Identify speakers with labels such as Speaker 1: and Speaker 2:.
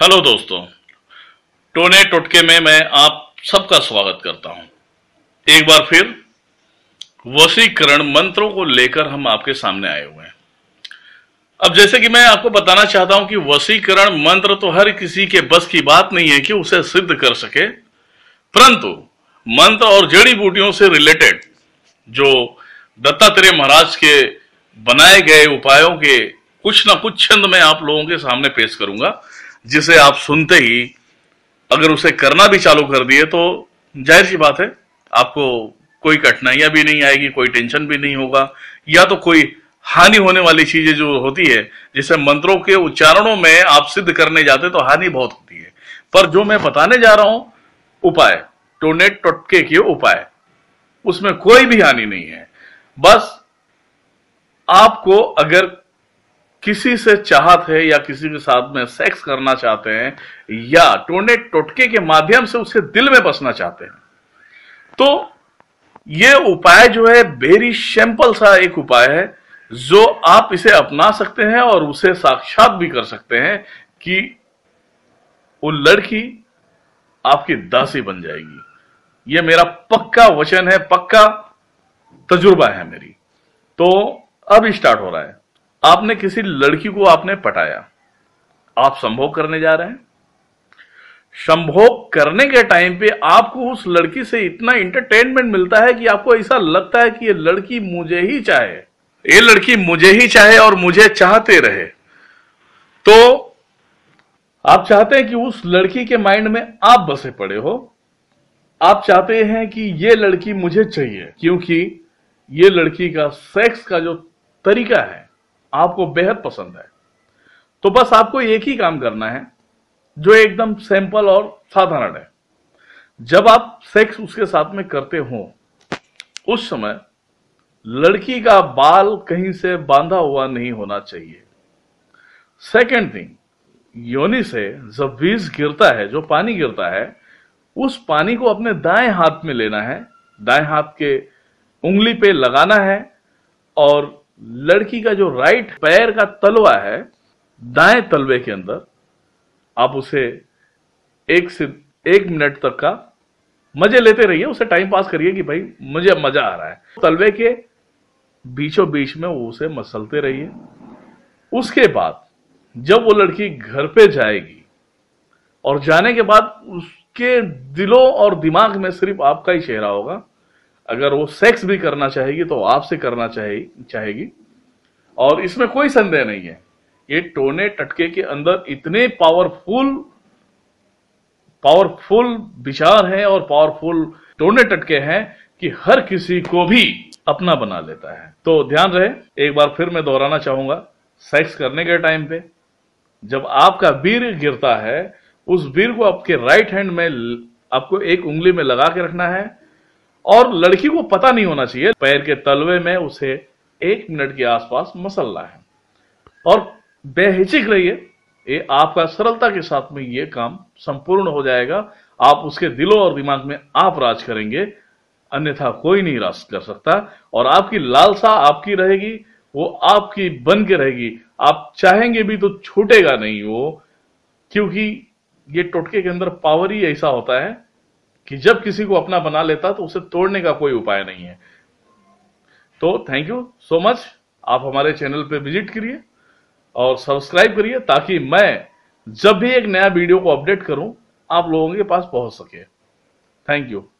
Speaker 1: hello दोस्तों टोने टोटके में मैं आप सबका स्वागत करता हूं एक बार फिर वसीकरण मंत्रों को लेकर हम आपके सामने आए हुए हैं अब जैसे कि मैं आपको बताना चाहता हूं कि वसीकरण मंत्र तो हर किसी के बस की बात नहीं है कि उसे सिद्ध कर सके परंतु मंत्र और जड़ी बूटियों से रिलेटेड जो दत्तात्रेय महाराज के बनाए गए उपायों के कुछ ना कुछ छंद मैं आप लोगों के सामने पेश करूंगा जिसे आप सुनते ही अगर उसे करना भी चालू कर दिए तो जाहिर सी बात है आपको कोई कठिनाइयां भी नहीं आएगी कोई टेंशन भी नहीं होगा या तो कोई हानि होने वाली चीजें जो होती है जिसे मंत्रों के उच्चारणों में आप सिद्ध करने जाते तो हानि बहुत होती है पर जो मैं बताने जा रहा हूं उपाय टोने टोटके के उपाय उसमें कोई भी हानि नहीं है बस आपको अगर किसी से चाहत है या किसी के साथ में सेक्स करना चाहते हैं या टोने टोटके के माध्यम से उसे दिल में बसना चाहते हैं तो ये उपाय जो है बेरी सैंपल सा एक उपाय है जो आप इसे अपना सकते हैं और उसे साक्षात भी कर सकते हैं कि वो लड़की आपकी दासी बन जाएगी ये मेरा पक्का वचन है पक्का तजुर्बा है मेरी तो अब स्टार्ट हो रहा है आपने किसी लड़की को आपने पटाया आप संभोग करने जा रहे हैं संभोग करने के टाइम पे आपको उस लड़की से इतना इंटरटेनमेंट मिलता है कि आपको ऐसा लगता है कि ये लड़की मुझे ही चाहे ये लड़की मुझे ही चाहे और मुझे चाहते रहे तो आप चाहते हैं कि उस लड़की के माइंड में आप बसे पड़े हो आप चाहते हैं कि ये लड़की मुझे चाहिए क्योंकि ये लड़की का सेक्स का जो तरीका है आपको बेहद पसंद है तो बस आपको एक ही काम करना है जो एकदम सिंपल और साधारण है जब आप सेक्स उसके साथ में करते हो उस समय लड़की का बाल कहीं से बांधा हुआ नहीं होना चाहिए सेकेंड थिंग योनि से जब बीज गिरता है जो पानी गिरता है उस पानी को अपने दाएं हाथ में लेना है दाएं हाथ के उंगली पे लगाना है और लड़की का जो राइट पैर का तलवा है दाएं तलवे के अंदर आप उसे एक से एक मिनट तक का मजे लेते रहिए उसे टाइम पास करिए कि भाई मुझे मजा आ रहा है तलवे के बीचों बीच में वो उसे मसलते रहिए उसके बाद जब वो लड़की घर पे जाएगी और जाने के बाद उसके दिलों और दिमाग में सिर्फ आपका ही चेहरा होगा अगर वो सेक्स भी करना चाहेगी तो आपसे करना चाहे चाहेगी और इसमें कोई संदेह नहीं है ये टोने टटके के अंदर इतने पावरफुल पावरफुल विचार हैं और पावरफुल टोने टटके हैं कि हर किसी को भी अपना बना लेता है तो ध्यान रहे एक बार फिर मैं दोहराना चाहूंगा सेक्स करने के टाइम पे जब आपका वीर गिरता है उस वीर को आपके राइट हैंड में आपको एक उंगली में लगा के रखना है और लड़की को पता नहीं होना चाहिए पैर के तलवे में उसे एक मिनट के आसपास मसलना है और बेहिचक रहिए ये आपका सरलता के साथ में ये काम संपूर्ण हो जाएगा आप उसके दिलों और दिमाग में आप राज करेंगे अन्यथा कोई नहीं राज कर सकता और आपकी लालसा आपकी रहेगी वो आपकी बन के रहेगी आप चाहेंगे भी तो छूटेगा नहीं वो क्योंकि ये टोटके के अंदर पावर ही ऐसा होता है कि जब किसी को अपना बना लेता तो उसे तोड़ने का कोई उपाय नहीं है तो थैंक यू सो मच आप हमारे चैनल पर विजिट करिए और सब्सक्राइब करिए ताकि मैं जब भी एक नया वीडियो को अपडेट करूं आप लोगों के पास पहुंच सके थैंक यू